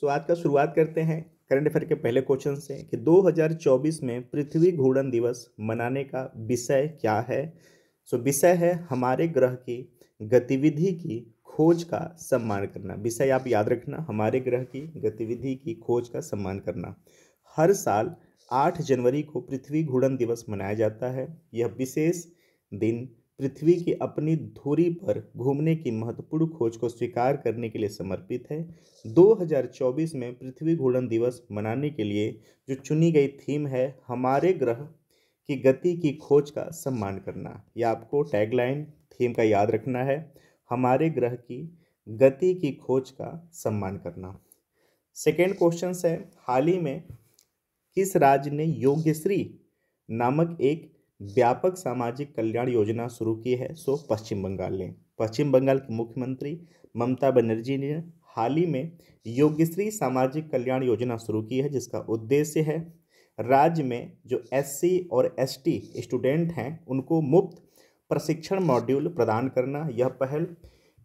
सो आज का शुरुआत करते हैं करंट अफेयर के पहले क्वेश्चन से कि 2024 में पृथ्वी घूर्णन दिवस मनाने का विषय क्या है सो विषय है हमारे ग्रह की गतिविधि की खोज का सम्मान करना विषय आप याद रखना हमारे ग्रह की गतिविधि की खोज का सम्मान करना हर साल आठ जनवरी को पृथ्वी घूर्णन दिवस मनाया जाता है यह विशेष दिन पृथ्वी की अपनी धुरी पर घूमने की महत्वपूर्ण खोज को स्वीकार करने के लिए समर्पित है 2024 में पृथ्वी घूर्णन दिवस मनाने के लिए जो चुनी गई थीम है हमारे ग्रह की गति की खोज का सम्मान करना यह आपको टैगलाइन थीम का याद रखना है हमारे ग्रह की गति की खोज का सम्मान करना सेकेंड क्वेश्चन है हाल ही में किस राज्य ने योग्यश्री नामक एक व्यापक सामाजिक कल्याण योजना शुरू की है सो पश्चिम बंगाल ने पश्चिम बंगाल की मुख्यमंत्री ममता बनर्जी ने हाल ही में योग्यश्री सामाजिक कल्याण योजना शुरू की है जिसका उद्देश्य है राज्य में जो एससी और एसटी स्टूडेंट हैं उनको मुफ्त प्रशिक्षण मॉड्यूल प्रदान करना यह पहल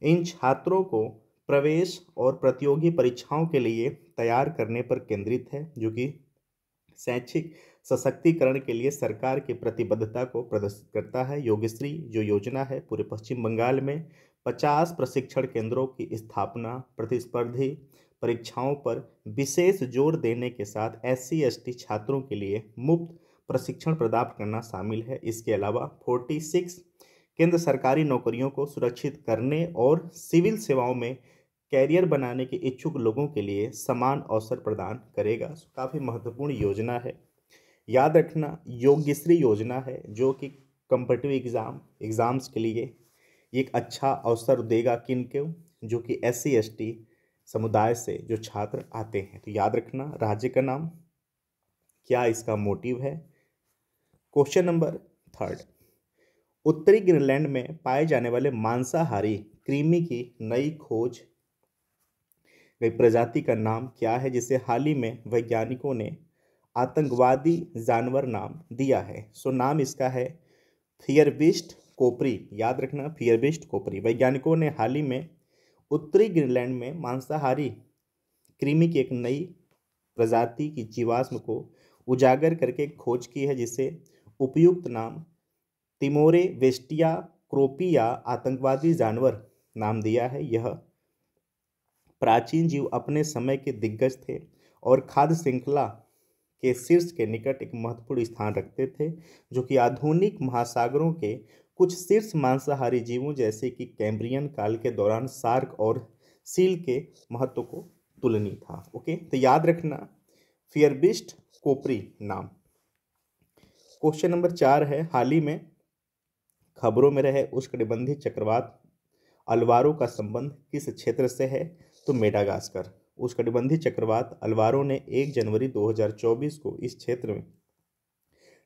इन छात्रों को प्रवेश और प्रतियोगी परीक्षाओं के लिए तैयार करने पर केंद्रित है जो कि शैक्षिक सशक्तिकरण के लिए सरकार की प्रतिबद्धता को प्रदर्शित करता है योगश्री जो योजना है पूरे पश्चिम बंगाल में 50 प्रशिक्षण केंद्रों की स्थापना प्रतिस्पर्धी परीक्षाओं पर विशेष जोर देने के साथ एस सी छात्रों के लिए मुफ्त प्रशिक्षण प्रदान करना शामिल है इसके अलावा 46 केंद्र सरकारी नौकरियों को सुरक्षित करने और सिविल सेवाओं में कैरियर बनाने के इच्छुक लोगों के लिए समान अवसर प्रदान करेगा काफ़ी महत्वपूर्ण योजना है याद रखना योग्यश्री योजना है जो कि कंपटिटिव एग्ज़ाम एग्ज़ाम्स के लिए एक अच्छा अवसर देगा किन को जो कि एस सी समुदाय से जो छात्र आते हैं तो याद रखना राज्य का नाम क्या इसका मोटिव है क्वेश्चन नंबर थर्ड उत्तरी ग्रीनलैंड में पाए जाने वाले मांसाहारी क्रीमी की नई खोज गई प्रजाति का नाम क्या है जिसे हाल ही में वैज्ञानिकों ने आतंकवादी जानवर नाम दिया है सो नाम इसका है फियरबिस्ट कोपरी याद रखना फियरबिस्ट कोपरी वैज्ञानिकों ने हाल ही में उत्तरी ग्रीनलैंड में मांसाहारी कृमि की एक नई प्रजाति की जीवाश्म को उजागर करके खोज की है जिसे उपयुक्त नाम तिमोरे वेस्टिया क्रोपी या आतंकवादी जानवर नाम दिया है यह प्राचीन जीव अपने समय के दिग्गज थे और खाद्य श्रृंखला के शीर्ष के निकट एक महत्वपूर्ण स्थान रखते थे जो कि आधुनिक महासागरों के कुछ शीर्ष मांसाहारी जीवों जैसे कि कैम्ब्रियन काल के दौरान सार्क और सील के महत्व को तुलनी था ओके तो याद रखना फियरबिस्ट कोपरी नाम क्वेश्चन नंबर चार है हाल ही में खबरों में रहे उष्णकटिबंधीय चक्रवात अलवारों का संबंध किस क्षेत्र से है तो मेडागास्कर उष्णकटिबंधीय चक्रवात अलवारो ने 1 जनवरी 2024 को इस क्षेत्र में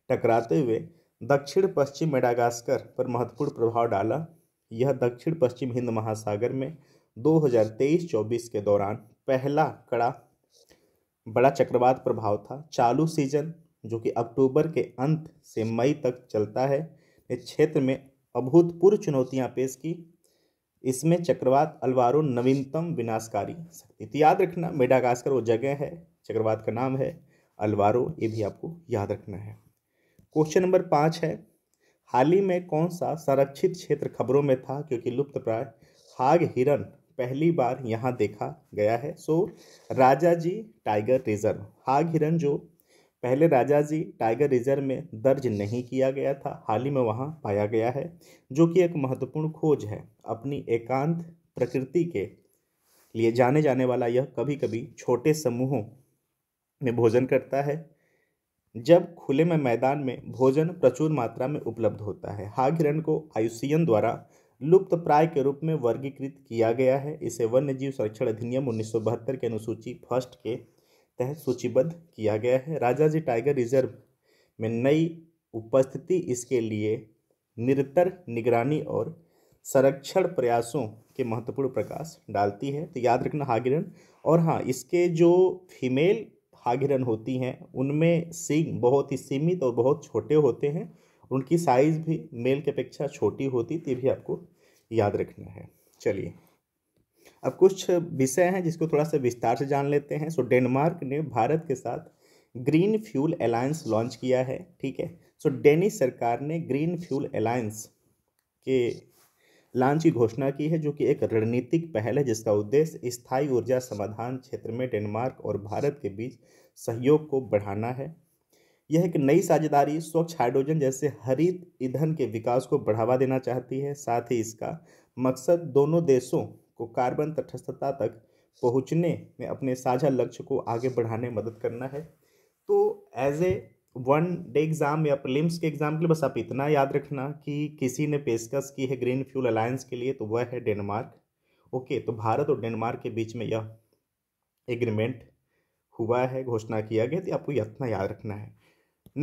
टकराते हुए दक्षिण पश्चिम मेडागास्कर पर महत्वपूर्ण प्रभाव डाला यह दक्षिण पश्चिम हिंद महासागर में 2023-24 के दौरान पहला कड़ा बड़ा चक्रवात प्रभाव था चालू सीजन जो कि अक्टूबर के अंत से मई तक चलता है इस क्षेत्र में अभूतपूर्व चुनौतियां पेश की इसमें चक्रवात अलवारो नवीनतम विनाशकारी शक्ति तो याद रखना मेडागास्कर वो जगह है चक्रवात का नाम है अलवारो ये भी आपको याद रखना है क्वेश्चन नंबर पाँच है हाल ही में कौन सा संरक्षित क्षेत्र खबरों में था क्योंकि लुप्त प्राय हाग हिरन पहली बार यहाँ देखा गया है सो राजा जी टाइगर रिजर्व हाग हिरन जो पहले राजा जी टाइगर रिजर्व में दर्ज नहीं किया गया था हाल ही में वहाँ पाया गया है जो कि एक महत्वपूर्ण खोज है अपनी एकांत प्रकृति के लिए जाने जाने वाला यह कभी कभी छोटे समूहों में भोजन करता है जब खुले में मैदान में भोजन प्रचुर मात्रा में उपलब्ध होता है हाग हिरण को आयुषियन द्वारा लुप्त प्राय के रूप में वर्गीकृत किया गया है इसे वन्य जीव संरक्षण अधिनियम उन्नीस के अनुसूची फर्स्ट के तहत सूचीबद्ध किया गया है राजा जी टाइगर रिजर्व में नई उपस्थिति इसके लिए निरंतर निगरानी और संरक्षण प्रयासों के महत्वपूर्ण प्रकाश डालती है तो याद रखना हागिरन और हाँ इसके जो फीमेल हागिरन होती हैं उनमें सिंग बहुत ही सीमित और बहुत छोटे होते हैं उनकी साइज़ भी मेल की अपेक्षा छोटी होती तो ये भी आपको याद रखना है चलिए अब कुछ विषय हैं जिसको थोड़ा सा विस्तार से जान लेते हैं सो so, डेनमार्क ने भारत के साथ ग्रीन फ्यूल अलायंस लॉन्च किया है ठीक है सो so, डेनिश सरकार ने ग्रीन फ्यूल अलायंस के लॉन्च की घोषणा की है जो कि एक रणनीतिक पहल है जिसका उद्देश्य स्थायी ऊर्जा समाधान क्षेत्र में डेनमार्क और भारत के बीच सहयोग को बढ़ाना है यह एक नई साझेदारी स्वच्छ हाइड्रोजन जैसे हरित ईंधन के विकास को बढ़ावा देना चाहती है साथ ही इसका मकसद दोनों देशों को कार्बन तटस्थता तक पहुंचने में अपने साझा लक्ष्य को आगे बढ़ाने में मदद करना है तो as a one day exam या प्रीलिम्स के एग्ज़ाम के लिए बस आप इतना याद रखना कि किसी ने पेशकश की है ग्रीन फ्यूल अलायंस के लिए तो वह है डेनमार्क ओके तो भारत और डेनमार्क के बीच में यह एग्रीमेंट हुआ है घोषणा किया गया तो आपको इतना याद रखना है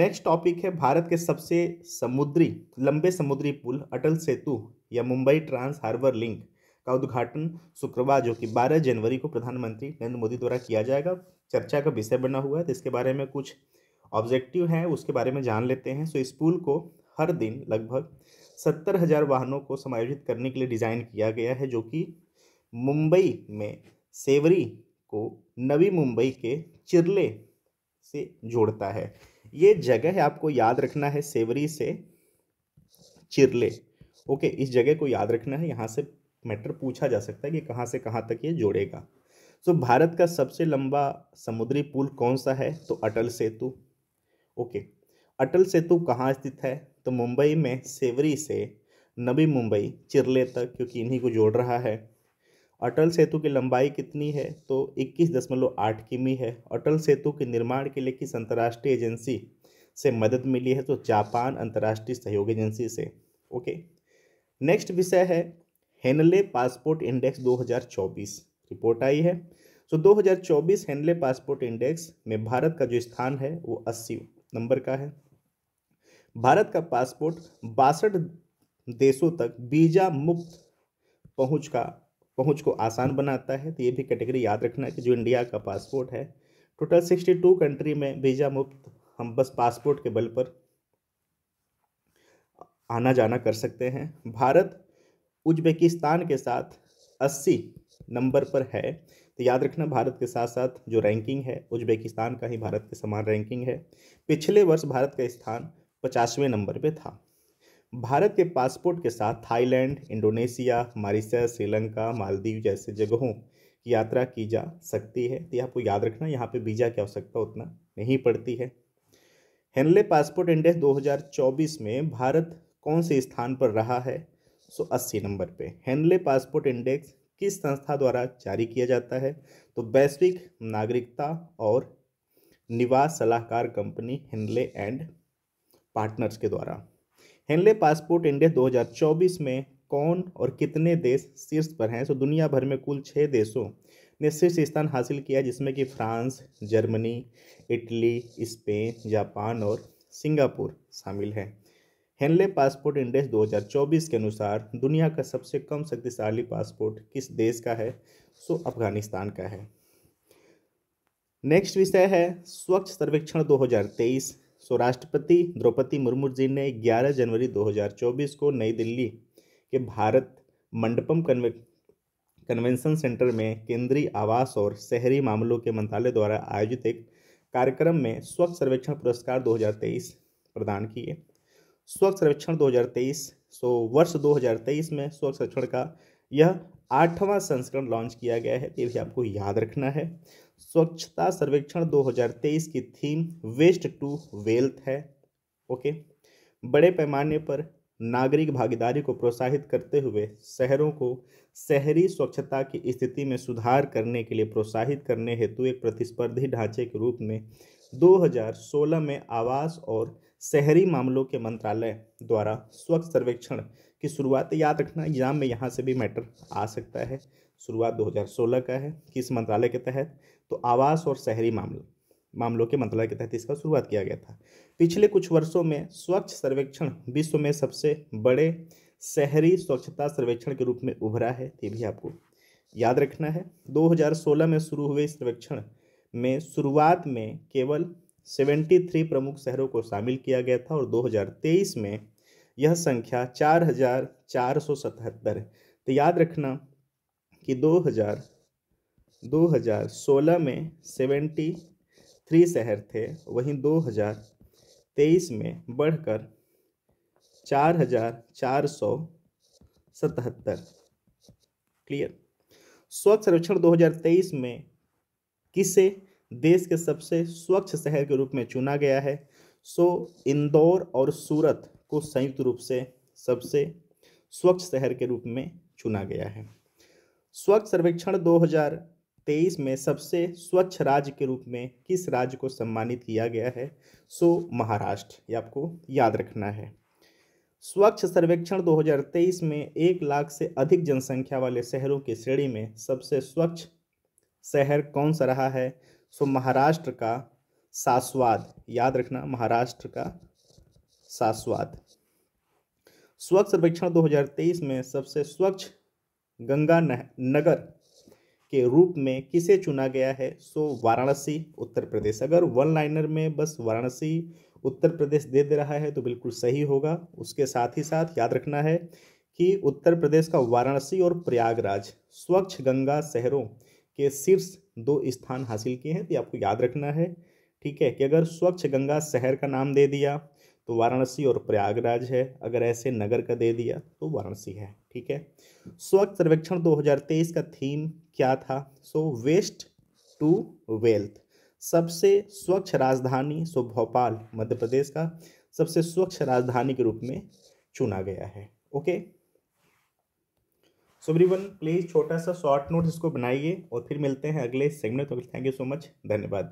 नेक्स्ट टॉपिक है भारत के सबसे समुद्री लंबे समुद्री पुल अटल सेतु या मुंबई ट्रांस हार्बर लिंक का उद्घाटन शुक्रवार जो कि 12 जनवरी को प्रधानमंत्री नरेंद्र मोदी द्वारा किया जाएगा चर्चा का विषय बना हुआ है तो इसके बारे में कुछ ऑब्जेक्टिव हैं उसके बारे में जान लेते हैं सो तो इस पुल को हर दिन लगभग सत्तर हज़ार वाहनों को समायोजित करने के लिए डिज़ाइन किया गया है जो कि मुंबई में सेवरी को नवी मुंबई के चिरले से जोड़ता है ये जगह है आपको याद रखना है सेवरी से चिरले ओके इस जगह को याद रखना है यहाँ से मैटर पूछा जा सकता है कि कहाँ से कहाँ तक ये जोड़ेगा सो so, भारत का सबसे लंबा समुद्री पुल कौन सा है तो अटल सेतु ओके okay. अटल सेतु कहाँ स्थित है तो मुंबई में सेवरी से नवी मुंबई चिरले तक क्योंकि इन्हीं को जोड़ रहा है अटल सेतु की लंबाई कितनी है तो 21.8 किमी है अटल सेतु के निर्माण के लिए किस अंतर्राष्ट्रीय एजेंसी से मदद मिली है तो जापान अंतर्राष्ट्रीय सहयोग एजेंसी से ओके नेक्स्ट विषय है हेनले पासपोर्ट इंडेक्स 2024 रिपोर्ट आई है सो 2024 हेनले पासपोर्ट इंडेक्स में भारत का जो स्थान है वो अस्सी नंबर का है भारत का पासपोर्ट बासठ देशों तक वीज़ा मुक्त पहुंच का पहुंच को आसान बनाता है तो ये भी कैटेगरी याद रखना है कि जो इंडिया का पासपोर्ट है टोटल सिक्सटी टू कंट्री में वीज़ा मुक्त हम बस पासपोर्ट के बल पर आना जाना कर सकते हैं भारत उज्बेकिस्तान के साथ अस्सी नंबर पर है तो याद रखना भारत के साथ साथ जो रैंकिंग है उज्बेकिस्तान का ही भारत के समान रैंकिंग है पिछले वर्ष भारत का स्थान पचासवें नंबर पे था भारत के पासपोर्ट के साथ Thailand Indonesia Mauritius Sri Lanka Maldives जैसे जगहों की यात्रा की जा सकती है तो आपको याद रखना यहाँ पर वीज़ा की आवश्यकता उतना नहीं पड़ती है हेनले पासपोर्ट इंडेक्स 2024 में भारत कौन से स्थान पर रहा है 180 नंबर पे हेनले पासपोर्ट इंडेक्स किस संस्था द्वारा जारी किया जाता है तो वैश्विक नागरिकता और निवास सलाहकार कंपनी हेनले एंड पार्टनर्स के द्वारा हेनले पासपोर्ट इंडेक्स 2024 में कौन और कितने देश शीर्ष पर हैं सो दुनिया भर में कुल छः देशों ने शीर्ष स्थान हासिल किया जिसमें कि France Germany Italy Spain Japan और सिंगापुर शामिल हैं हेनले पासपोर्ट इंडेक्स 2024 के अनुसार दुनिया का सबसे कम शक्तिशाली पासपोर्ट किस देश का है सो अफगानिस्तान का है नेक्स्ट विषय है स्वच्छ सर्वेक्षण 2023 सो राष्ट्रपति द्रौपदी मुर्मू जी ने 11 जनवरी 2024 को नई दिल्ली के भारत मंडपम कन्वे कन्वेंशन सेंटर में केंद्रीय आवास और शहरी मामलों के मंत्रालय द्वारा आयोजित एक कार्यक्रम में स्वच्छ सर्वेक्षण पुरस्कार 2023 प्रदान किए स्वच्छ सर्वेक्षण 2023 सो वर्ष 2023 में स्वच्छ सर्वेक्षण का यह आठवां संस्करण लॉन्च किया गया है ये भी आपको याद रखना है स्वच्छता सर्वेक्षण 2023 की थीम वेस्ट टू वेल्थ है ओके बड़े पैमाने पर नागरिक भागीदारी को प्रोत्साहित करते हुए शहरों को शहरी स्वच्छता की स्थिति में सुधार करने के लिए प्रोत्साहित करने हेतु एक प्रतिस्पर्धी ढांचे के रूप में 2016 में आवास और शहरी मामलों के मंत्रालय द्वारा स्वच्छ सर्वेक्षण की शुरुआत याद रखना एग्जाम में यहाँ से भी मैटर आ सकता है शुरुआत 2016 का है किस मंत्रालय के तहत तो आवास और शहरी मामलों मामलों के मंत्रालय के तहत इसका शुरुआत किया गया था पिछले कुछ वर्षों में स्वच्छ सर्वेक्षण विश्व में सबसे बड़े शहरी स्वच्छता सर्वेक्षण के रूप में उभरा है ये भी आपको याद रखना है 2016 में शुरू हुए सर्वेक्षण में शुरुआत में केवल 73 प्रमुख शहरों को शामिल किया गया था और 2023 में यह संख्या चार हजार चार सौ सतहत्तर तो याद रखना कि 2000 2016 में 73 शहर थे वहीं 2023 में बढ़कर चार हजार चार सौ सतहत्तर क्लियर स्वच्छ सर्वेक्षण 2023 में किसे देश के सबसे स्वच्छ शहर के रूप में चुना गया है सो इंदौर और सूरत को संयुक्त रूप से सबसे स्वच्छ शहर के रूप में चुना गया है स्वच्छ सर्वेक्षण 2023 में सबसे स्वच्छ राज्य के रूप में किस राज्य को सम्मानित किया गया है सो महाराष्ट्र ये आपको याद रखना है स्वच्छ सर्वेक्षण 2023 में एक लाख से अधिक जनसंख्या वाले शहरों की श्रेणी में सबसे स्वच्छ शहर कौन सा रहा है सो महाराष्ट्र का सासवाद याद रखना महाराष्ट्र का सास्वाद स्वच्छ सर्वेक्षण 2023 में सबसे स्वच्छ गंगा नगर के रूप में किसे चुना गया है सो वाराणसी उत्तर प्रदेश अगर वन लाइनर में बस वाराणसी उत्तर प्रदेश दे दे रहा है तो बिल्कुल सही होगा उसके साथ ही साथ याद रखना है कि उत्तर प्रदेश का वाराणसी और प्रयागराज स्वच्छ गंगा शहरों के शीर्ष दो स्थान हासिल किए हैं तो आपको याद रखना है ठीक है कि अगर स्वच्छ गंगा शहर का नाम दे दिया तो वाराणसी और प्रयागराज है अगर ऐसे नगर का दे दिया तो वाराणसी है ठीक है स्वच्छ सर्वेक्षण 2023 का थीम क्या था सो वेस्ट टू वेल्थ सबसे स्वच्छ राजधानी सो भोपाल मध्य प्रदेश का सबसे स्वच्छ राजधानी के रूप में चुना गया है ओके सो एवरी प्लीज़ छोटा सा शॉर्ट नोट इसको बनाइए और फिर मिलते हैं अगले सेगमेंट तो थैंक यू सो मच धन्यवाद